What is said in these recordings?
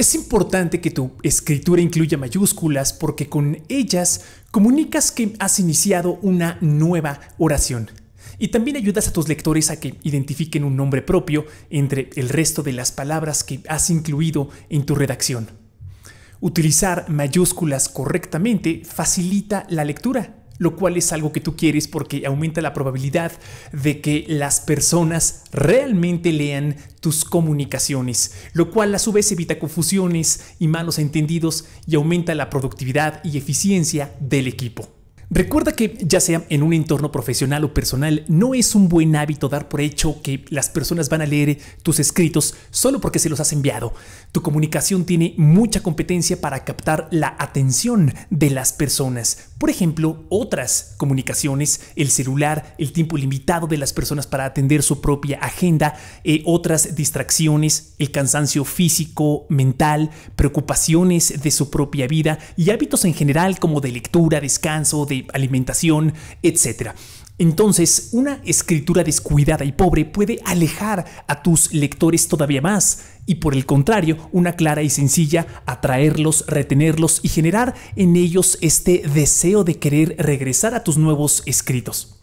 Es importante que tu escritura incluya mayúsculas porque con ellas comunicas que has iniciado una nueva oración. Y también ayudas a tus lectores a que identifiquen un nombre propio entre el resto de las palabras que has incluido en tu redacción. Utilizar mayúsculas correctamente facilita la lectura lo cual es algo que tú quieres porque aumenta la probabilidad de que las personas realmente lean tus comunicaciones, lo cual a su vez evita confusiones y malos entendidos y aumenta la productividad y eficiencia del equipo. Recuerda que ya sea en un entorno profesional o personal, no es un buen hábito dar por hecho que las personas van a leer tus escritos solo porque se los has enviado. Tu comunicación tiene mucha competencia para captar la atención de las personas. Por ejemplo, otras comunicaciones, el celular, el tiempo limitado de las personas para atender su propia agenda, eh, otras distracciones, el cansancio físico, mental, preocupaciones de su propia vida y hábitos en general como de lectura, descanso, de alimentación, etc. Entonces, una escritura descuidada y pobre puede alejar a tus lectores todavía más y por el contrario, una clara y sencilla, atraerlos, retenerlos y generar en ellos este deseo de querer regresar a tus nuevos escritos.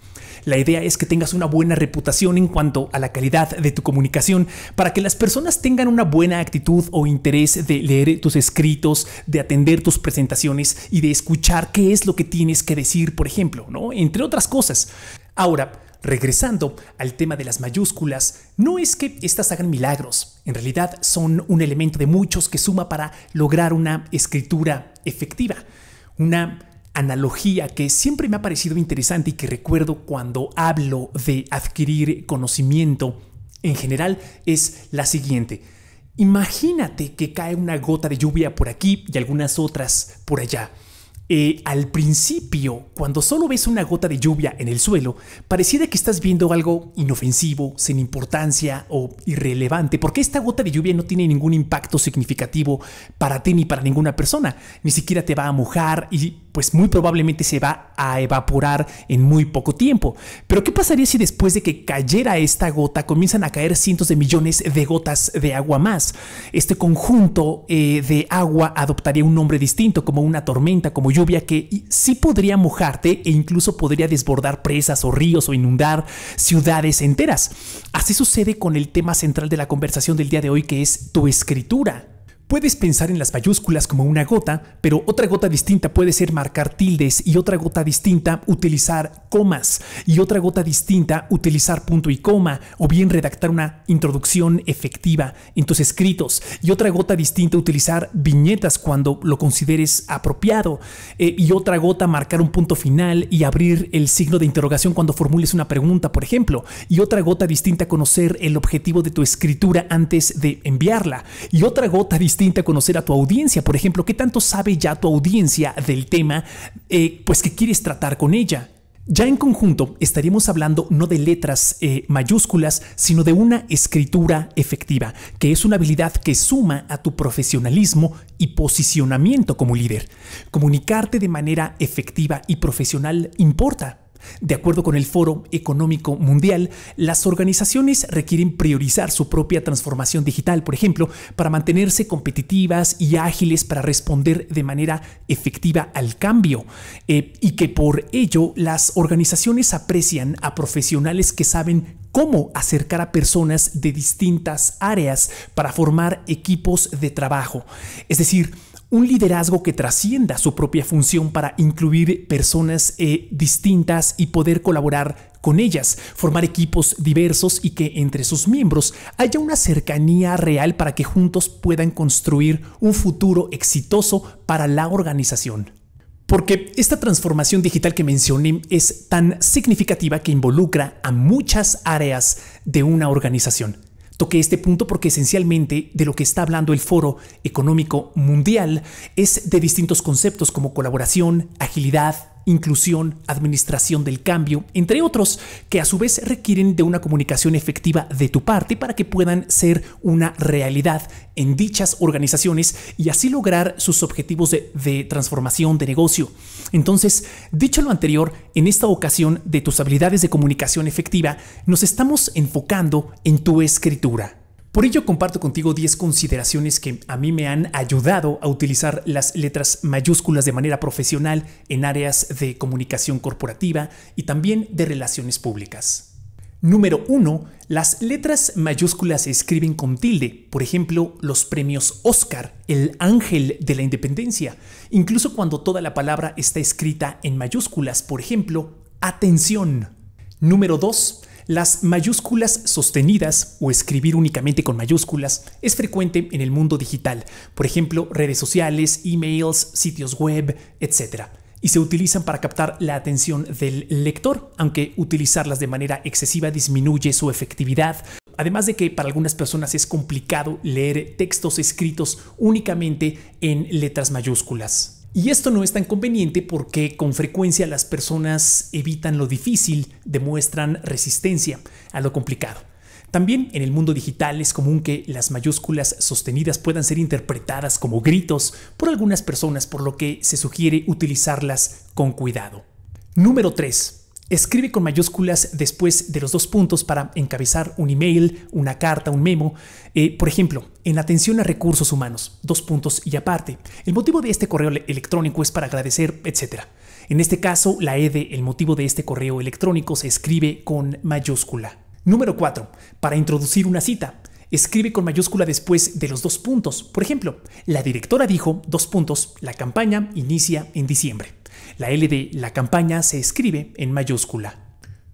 La idea es que tengas una buena reputación en cuanto a la calidad de tu comunicación para que las personas tengan una buena actitud o interés de leer tus escritos, de atender tus presentaciones y de escuchar qué es lo que tienes que decir, por ejemplo, ¿no? Entre otras cosas. Ahora, Regresando al tema de las mayúsculas, no es que éstas hagan milagros, en realidad son un elemento de muchos que suma para lograr una escritura efectiva, una analogía que siempre me ha parecido interesante y que recuerdo cuando hablo de adquirir conocimiento en general es la siguiente. Imagínate que cae una gota de lluvia por aquí y algunas otras por allá. Eh, al principio, cuando solo ves una gota de lluvia en el suelo, pareciera que estás viendo algo inofensivo, sin importancia o irrelevante, porque esta gota de lluvia no tiene ningún impacto significativo para ti ni para ninguna persona, ni siquiera te va a mojar y pues muy probablemente se va a evaporar en muy poco tiempo. Pero ¿qué pasaría si después de que cayera esta gota comienzan a caer cientos de millones de gotas de agua más? Este conjunto eh, de agua adoptaría un nombre distinto, como una tormenta, como lluvia, que sí podría mojarte e incluso podría desbordar presas o ríos o inundar ciudades enteras. Así sucede con el tema central de la conversación del día de hoy, que es tu escritura. Puedes pensar en las mayúsculas como una gota, pero otra gota distinta puede ser marcar tildes y otra gota distinta utilizar comas y otra gota distinta utilizar punto y coma o bien redactar una introducción efectiva en tus escritos y otra gota distinta utilizar viñetas cuando lo consideres apropiado eh, y otra gota marcar un punto final y abrir el signo de interrogación cuando formules una pregunta, por ejemplo, y otra gota distinta conocer el objetivo de tu escritura antes de enviarla y otra gota distinta a conocer a tu audiencia. Por ejemplo, ¿qué tanto sabe ya tu audiencia del tema eh, pues que quieres tratar con ella? Ya en conjunto estaríamos hablando no de letras eh, mayúsculas, sino de una escritura efectiva, que es una habilidad que suma a tu profesionalismo y posicionamiento como líder. Comunicarte de manera efectiva y profesional importa de acuerdo con el Foro Económico Mundial, las organizaciones requieren priorizar su propia transformación digital, por ejemplo, para mantenerse competitivas y ágiles para responder de manera efectiva al cambio, eh, y que por ello las organizaciones aprecian a profesionales que saben cómo acercar a personas de distintas áreas para formar equipos de trabajo. Es decir, un liderazgo que trascienda su propia función para incluir personas eh, distintas y poder colaborar con ellas, formar equipos diversos y que entre sus miembros haya una cercanía real para que juntos puedan construir un futuro exitoso para la organización. Porque esta transformación digital que mencioné es tan significativa que involucra a muchas áreas de una organización. Toqué este punto porque esencialmente de lo que está hablando el Foro Económico Mundial es de distintos conceptos como colaboración, agilidad, inclusión, administración del cambio, entre otros, que a su vez requieren de una comunicación efectiva de tu parte para que puedan ser una realidad en dichas organizaciones y así lograr sus objetivos de, transformación de negocio. Entonces, dicho lo anterior, en esta ocasión de tus habilidades de comunicación efectiva, nos estamos enfocando en tu escritura. Por ello comparto contigo 10 consideraciones que a mí me han ayudado a utilizar las letras mayúsculas de manera profesional en áreas de comunicación corporativa y también de relaciones públicas. Número 1. Las letras mayúsculas se escriben con tilde, por ejemplo, los premios Oscar, el ángel de la independencia, incluso cuando toda la palabra está escrita en mayúsculas, por ejemplo, atención. Número 2. Las mayúsculas sostenidas o escribir únicamente con mayúsculas es frecuente en el mundo digital, por ejemplo redes sociales, emails, sitios web, etc. Y se utilizan para captar la atención del lector, aunque utilizarlas de manera excesiva disminuye su efectividad. Además de que para algunas personas es complicado leer textos escritos únicamente en letras mayúsculas. Y esto no es tan conveniente porque con frecuencia las personas evitan lo difícil, demuestran resistencia a lo complicado. También en el mundo digital es común que las mayúsculas sostenidas puedan ser interpretadas como gritos por algunas personas, por lo que se sugiere utilizarlas con cuidado. Número 3. Escribe con mayúsculas después de los dos puntos para encabezar un email, una carta, un memo. Eh, por ejemplo, en atención a recursos humanos, dos puntos y aparte. El motivo de este correo electrónico es para agradecer, etc. En este caso, la E el motivo de este correo electrónico se escribe con mayúscula. Número 4. Para introducir una cita. Escribe con mayúscula después de los dos puntos. Por ejemplo, la directora dijo, dos puntos, la campaña inicia en diciembre. La L de la campaña se escribe en mayúscula.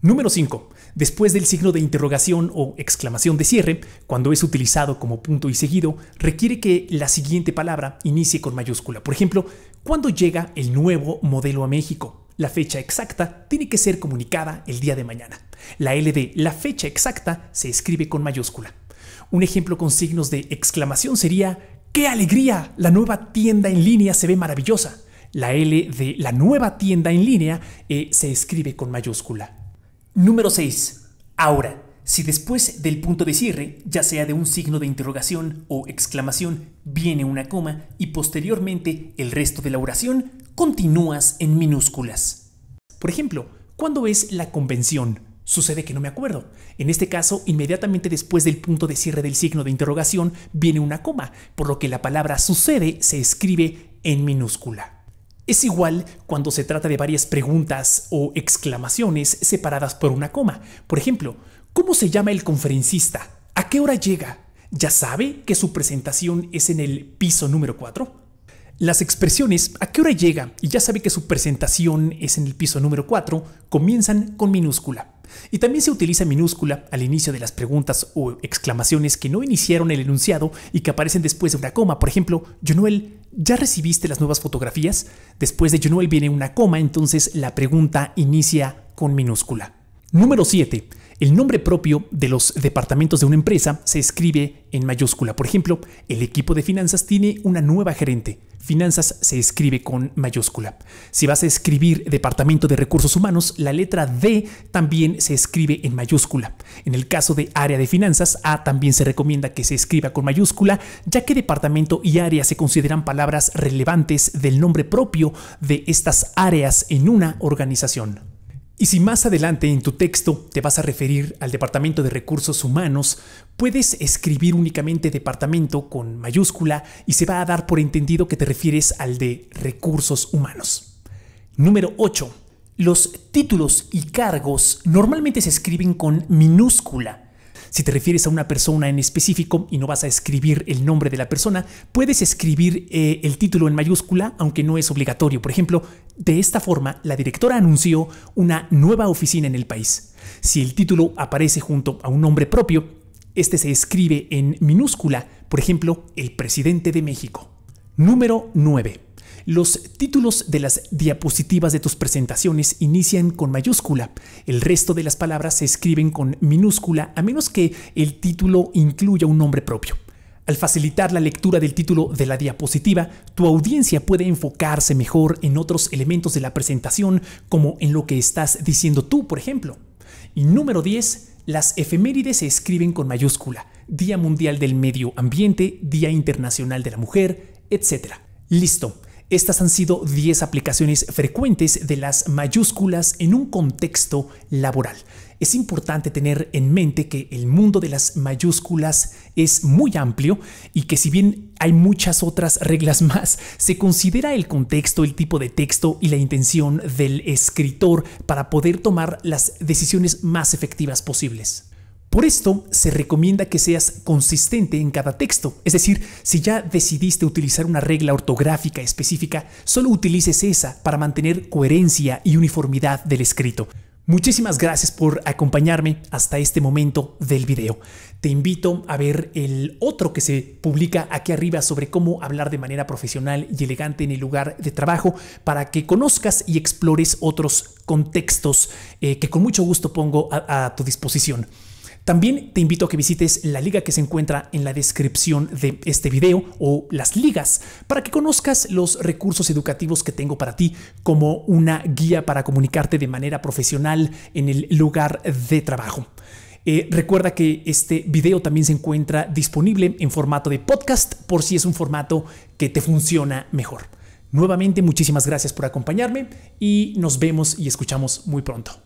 Número 5. Después del signo de interrogación o exclamación de cierre, cuando es utilizado como punto y seguido, requiere que la siguiente palabra inicie con mayúscula. Por ejemplo, cuando llega el nuevo modelo a México? La fecha exacta tiene que ser comunicada el día de mañana. La L de la fecha exacta se escribe con mayúscula. Un ejemplo con signos de exclamación sería, ¡qué alegría! La nueva tienda en línea se ve maravillosa. La L de la nueva tienda en línea eh, se escribe con mayúscula. Número 6. Ahora. Si después del punto de cierre, ya sea de un signo de interrogación o exclamación, viene una coma y posteriormente el resto de la oración, continúas en minúsculas. Por ejemplo, ¿cuándo es la convención? Sucede que no me acuerdo. En este caso, inmediatamente después del punto de cierre del signo de interrogación, viene una coma, por lo que la palabra sucede se escribe en minúscula. Es igual cuando se trata de varias preguntas o exclamaciones separadas por una coma. Por ejemplo, ¿cómo se llama el conferencista? ¿A qué hora llega? ¿Ya sabe que su presentación es en el piso número 4? Las expresiones a qué hora llega y ya sabe que su presentación es en el piso número 4 comienzan con minúscula. Y también se utiliza minúscula al inicio de las preguntas o exclamaciones que no iniciaron el enunciado y que aparecen después de una coma. Por ejemplo, Jonuel, ¿ya recibiste las nuevas fotografías? Después de Jonuel viene una coma, entonces la pregunta inicia con minúscula. Número 7. El nombre propio de los departamentos de una empresa se escribe en mayúscula. Por ejemplo, el equipo de finanzas tiene una nueva gerente. Finanzas se escribe con mayúscula. Si vas a escribir Departamento de Recursos Humanos, la letra D también se escribe en mayúscula. En el caso de Área de Finanzas, A también se recomienda que se escriba con mayúscula, ya que departamento y área se consideran palabras relevantes del nombre propio de estas áreas en una organización. Y si más adelante en tu texto te vas a referir al Departamento de Recursos Humanos, puedes escribir únicamente departamento con mayúscula y se va a dar por entendido que te refieres al de recursos humanos. Número 8. Los títulos y cargos normalmente se escriben con minúscula si te refieres a una persona en específico y no vas a escribir el nombre de la persona, puedes escribir eh, el título en mayúscula, aunque no es obligatorio. Por ejemplo, de esta forma, la directora anunció una nueva oficina en el país. Si el título aparece junto a un nombre propio, este se escribe en minúscula, por ejemplo, el presidente de México. Número 9. Los títulos de las diapositivas de tus presentaciones inician con mayúscula. El resto de las palabras se escriben con minúscula a menos que el título incluya un nombre propio. Al facilitar la lectura del título de la diapositiva, tu audiencia puede enfocarse mejor en otros elementos de la presentación, como en lo que estás diciendo tú, por ejemplo. Y número 10, las efemérides se escriben con mayúscula. Día Mundial del Medio Ambiente, Día Internacional de la Mujer, etc. Listo, estas han sido 10 aplicaciones frecuentes de las mayúsculas en un contexto laboral. Es importante tener en mente que el mundo de las mayúsculas es muy amplio y que si bien hay muchas otras reglas más, se considera el contexto, el tipo de texto y la intención del escritor para poder tomar las decisiones más efectivas posibles. Por esto se recomienda que seas consistente en cada texto, es decir, si ya decidiste utilizar una regla ortográfica específica, solo utilices esa para mantener coherencia y uniformidad del escrito. Muchísimas gracias por acompañarme hasta este momento del video. Te invito a ver el otro que se publica aquí arriba sobre cómo hablar de manera profesional y elegante en el lugar de trabajo para que conozcas y explores otros contextos eh, que con mucho gusto pongo a tu disposición. También te invito a que visites la liga que se encuentra en la descripción de este video o las ligas para que conozcas los recursos educativos que tengo para ti como una guía para comunicarte de manera profesional en el lugar de trabajo. Eh, recuerda que este video también se encuentra disponible en formato de podcast por si es un formato que te funciona mejor. Nuevamente, muchísimas gracias por acompañarme y nos vemos y escuchamos muy pronto.